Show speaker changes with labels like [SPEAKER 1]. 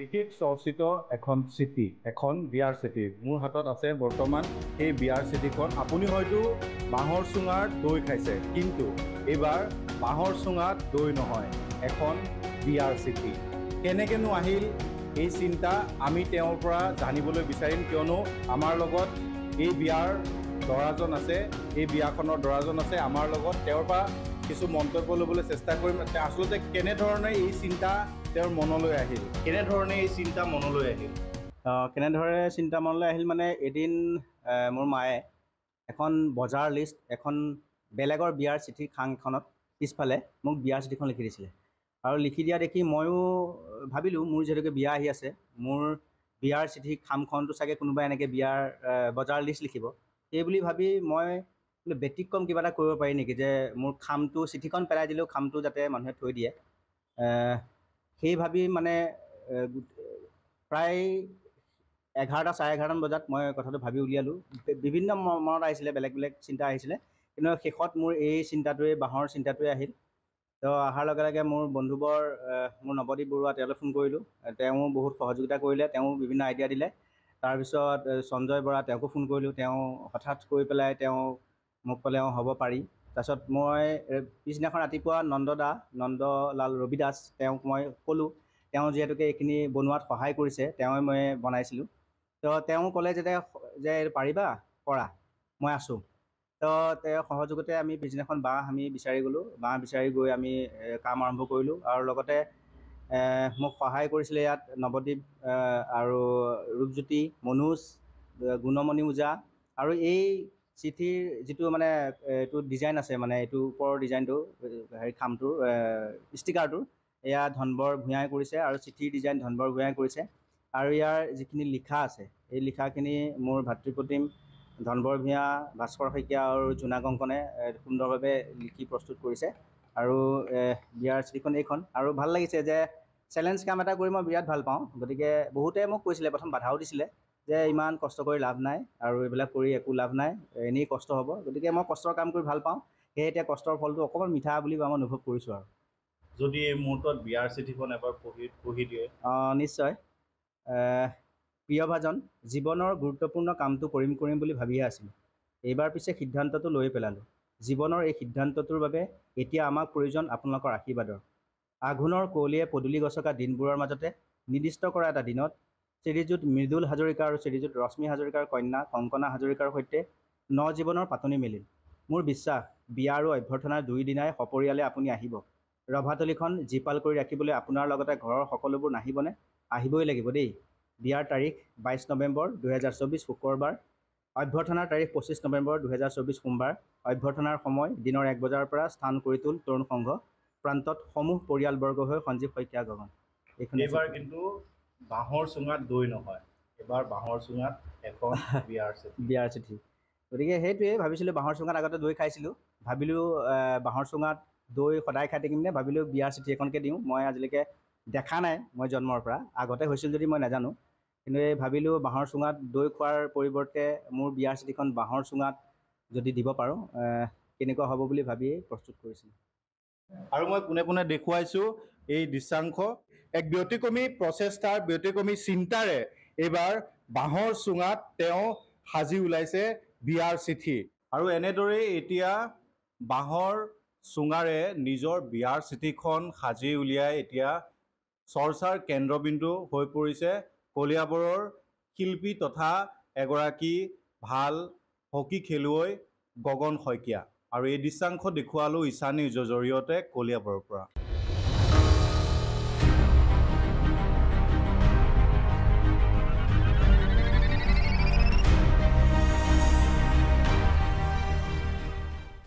[SPEAKER 1] বিশেষ চৰ্চিত এখন চিটি এখন বিয়াৰ চিটি মোৰ হাতত আছে বৰ্তমান সেই বিয়াৰ চিটিখন আপুনি হয়তো বাঁহৰ চুঙাৰ দৈ খাইছে কিন্তু এইবাৰ বাঁহৰ চুঙাত দৈ নহয় এখন বিয়াৰ চিটি কেনেকৈনো আহিল এই চিন্তা আমি তেওঁৰ পৰা জানিবলৈ বিচাৰিম কিয়নো আমাৰ লগত এই বিয়াৰ দৰাজন আছে এই বিয়াখনৰ দৰাজন আছে আমাৰ লগত তেওঁৰ পৰা কিছু মন্তব্য ল'বলৈ চেষ্টা কৰিম আচলতে কেনেধৰণে এই চিন্তা তেওঁৰ মনলৈ আহিল কেনেধৰণে এই চিন্তা মনলৈ আহিল
[SPEAKER 2] কেনেদৰে চিন্তা মনলৈ আহিল মানে এদিন মোৰ মায়ে এখন বজাৰ লিষ্ট এখন বেলেগৰ বিয়াৰ চিঠি খাং এখনত পিছফালে মোক বিয়াৰ চিঠিখন লিখি দিছিলে আৰু লিখি দিয়া দেখি ময়ো ভাবিলোঁ মোৰ যিহেতুকে বিয়া আহি আছে মোৰ বিয়াৰ চিঠি খামখনটো চাগে কোনোবাই এনেকৈ বিয়াৰ বজাৰ লিষ্ট লিখিব সেইবুলি ভাবি মই কিন্তু ব্যতিক্ৰম কিবা এটা কৰিব পাৰি নেকি যে মোৰ খামটো চিঠিখন পেলাই দিলেও খামটো যাতে মানুহে থৈ দিয়ে সেই ভাবি মানে প্ৰায় এঘাৰটা চাৰে এঘাৰটামান বজাত মই কথাটো ভাবি উলিয়ালোঁ বিভিন্ন মনত আহিছিলে বেলেগ বেলেগ চিন্তা আহিছিলে কিন্তু শেষত মোৰ এই চিন্তাটোৱে বাঁহৰ চিন্তাটোৱে আহিল তো অহাৰ লগে লগে মোৰ বন্ধুবৰ মোৰ নৱদ্বীপ বৰুৱা তেওঁলৈ ফোন কৰিলোঁ তেওঁ বহুত সহযোগিতা কৰিলে তেওঁ বিভিন্ন আইডিয়া দিলে তাৰপিছত সঞ্জয় বৰা তেওঁকো ফোন কৰিলোঁ তেওঁ হঠাৎ কৈ পেলাই তেওঁ মোক ক'লে অঁ হ'ব পাৰি তাৰপিছত মই পিছদিনাখন ৰাতিপুৱা নন্দ নন্দদা নন্দলাল ৰবিদাস তেওঁক মই ক'লোঁ তেওঁ যিহেতুকে এইখিনি বনোৱাত সহায় কৰিছে তেওঁ মই বনাইছিলোঁ তো তেওঁ ক'লে যে যে পাৰিবা কৰা মই আছোঁ তো তেওঁ সহযোগতে আমি পিছদিনাখন বাঁহ আমি বিচাৰি গ'লোঁ বাঁহ বিচাৰি গৈ আমি কাম আৰম্ভ কৰিলোঁ আৰু লগতে মোক সহায় কৰিছিলে ইয়াত নৱদ্বীপ আৰু ৰূপজ্যোতি মনোজ গুণমণি ওজা আৰু এই চিঠিৰ যিটো মানে এইটো ডিজাইন আছে মানে এইটো ওপৰৰ ডিজাইনটো হেৰি খামটো ষ্টিকাৰটো এয়া ধনবৰ ভূঞাই কৰিছে আৰু চিঠিৰ ডিজাইন ধনবৰ ভূঞাই কৰিছে আৰু ইয়াৰ যিখিনি লিখা আছে এই লিখাখিনি মোৰ ভাতৃ প্ৰতিম ধনবৰ ভূঞা ভাস্কৰ শইকীয়া আৰু জোনা কংকনে সুন্দৰভাৱে লিখি প্ৰস্তুত কৰিছে আৰু বিয়াৰ চিঠিখন এইখন আৰু ভাল লাগিছে যে চেলেঞ্জ কাম এটা কৰি মই বিৰাট ভাল পাওঁ গতিকে বহুতে মোক কৈছিলে প্ৰথম বাধাও দিছিলে যে ইমান কষ্ট কৰি লাভ নাই আৰু এইবিলাক কৰি একো লাভ নাই এনেই কষ্ট হ'ব গতিকে মই কষ্টৰ কাম কৰি ভাল পাওঁ সেয়ে এতিয়া কষ্টৰ ফলটো অকণমান মিঠা বুলি মই অনুভৱ কৰিছোঁ আৰু
[SPEAKER 1] যদি এই মুহূৰ্তত বিয়াৰ চিঠিখন এবাৰ পঢ়ি পঢ়ি দিয়ে
[SPEAKER 2] অঁ নিশ্চয় প্ৰিয়ভাজন জীৱনৰ গুৰুত্বপূৰ্ণ কামটো কৰিম কৰিম বুলি ভাবিহে আছিলোঁ এইবাৰ পিছে সিদ্ধান্তটো লৈ পেলালোঁ জীৱনৰ এই সিদ্ধান্তটোৰ বাবে এতিয়া আমাক প্ৰয়োজন আপোনালোকৰ আশীৰ্বাদৰ আঘোণৰ কুঁৱলীয়ে পদূলি গছকা দিনবোৰৰ মাজতে নিৰ্দিষ্ট কৰা এটা দিনত শ্ৰীযুত মৃদুল হাজৰিকা আৰু শ্ৰীযুত ৰশ্মি হাজৰিকাৰ কন্যা কংকনা হাজৰিকাৰ সৈতে ন জীৱনৰ পাতনি মেলিল মোৰ বিশ্বাস বিয়া আৰু অভ্যৰ্থনাৰ দুই দিনাই সপৰিয়ালে আপুনি আহিব ৰভাতলিখন জীপাল কৰি ৰাখিবলৈ আপোনাৰ লগতে ঘৰৰ সকলোবোৰ নাহিবনে আহিবই লাগিব দেই বিয়াৰ তাৰিখ বাইছ নৱেম্বৰ দুহেজাৰ চৌবিছ শুকুৰবাৰ অভ্যৰ্থনাৰ তাৰিখ পঁচিছ নৱেম্বৰ দুহেজাৰ চৌবিছ সোমবাৰ অভ্যৰ্থনাৰ সময় দিনৰ এক বজাৰ পৰা স্থান কৰি তোল তৰুণ সংঘ প্ৰান্তত সমূহ পৰিয়ালবৰ্গ হৈ সঞ্জীৱ শইকীয়া গগন এইখন এইবাৰ কিন্তু বাঁহৰ চুঙাত দৈ নহয় এবাৰ বাঁহৰ চুঙাত এখন বিয়াৰ চিঠি বিয়াৰ চিঠি গতিকে সেইটোৱেই ভাবিছিলোঁ বাঁহৰ চুঙাত আগতে দৈ খাইছিলোঁ ভাবিলোঁ বাঁহৰ চুঙাত দৈ সদায় খাই থাকিম নে ভাবিলোঁ বিয়াৰ চিঠি এখনকে দিওঁ মই আজিলৈকে দেখা নাই মই জন্মৰ পৰা আগতে হৈছিল যদি মই নাজানো কিন্তু এই ভাবিলোঁ বাঁহৰ চুঙাত দৈ খোৱাৰ পৰিৱৰ্তে মোৰ বিয়াৰ চিঠিখন বাঁহৰ চুঙাত যদি দিব পাৰোঁ কেনেকুৱা হ'ব বুলি ভাবিয়েই
[SPEAKER 1] প্ৰস্তুত কৰিছিলোঁ আৰু মই পোনে পোনে দেখুৱাইছো এই দৃশ্যাংশ এক ব্যতিক্ৰমী প্ৰচেষ্টাৰ ব্যতিক্ৰমী চিন্তাৰে এইবাৰ বাঁহৰ চুঙাত তেওঁ সাজি ওলাইছে বিয়াৰ চিঠি আৰু এনেদৰেই এতিয়া বাঁহৰ চুঙাৰে নিজৰ বিয়াৰ চিঠিখন সাজি উলিয়াই এতিয়া চৰ্চাৰ কেন্দ্ৰবিন্দু হৈ পৰিছে কলিয়াবৰৰ শিল্পী তথা এগৰাকী ভাল হকী খেলুৱৈ গগন শইকীয়া আৰু এই দৃশ্যাংশ দেখুৱালো ঈশা নিউজৰ জৰিয়তে কলিয়াবৰৰ পৰা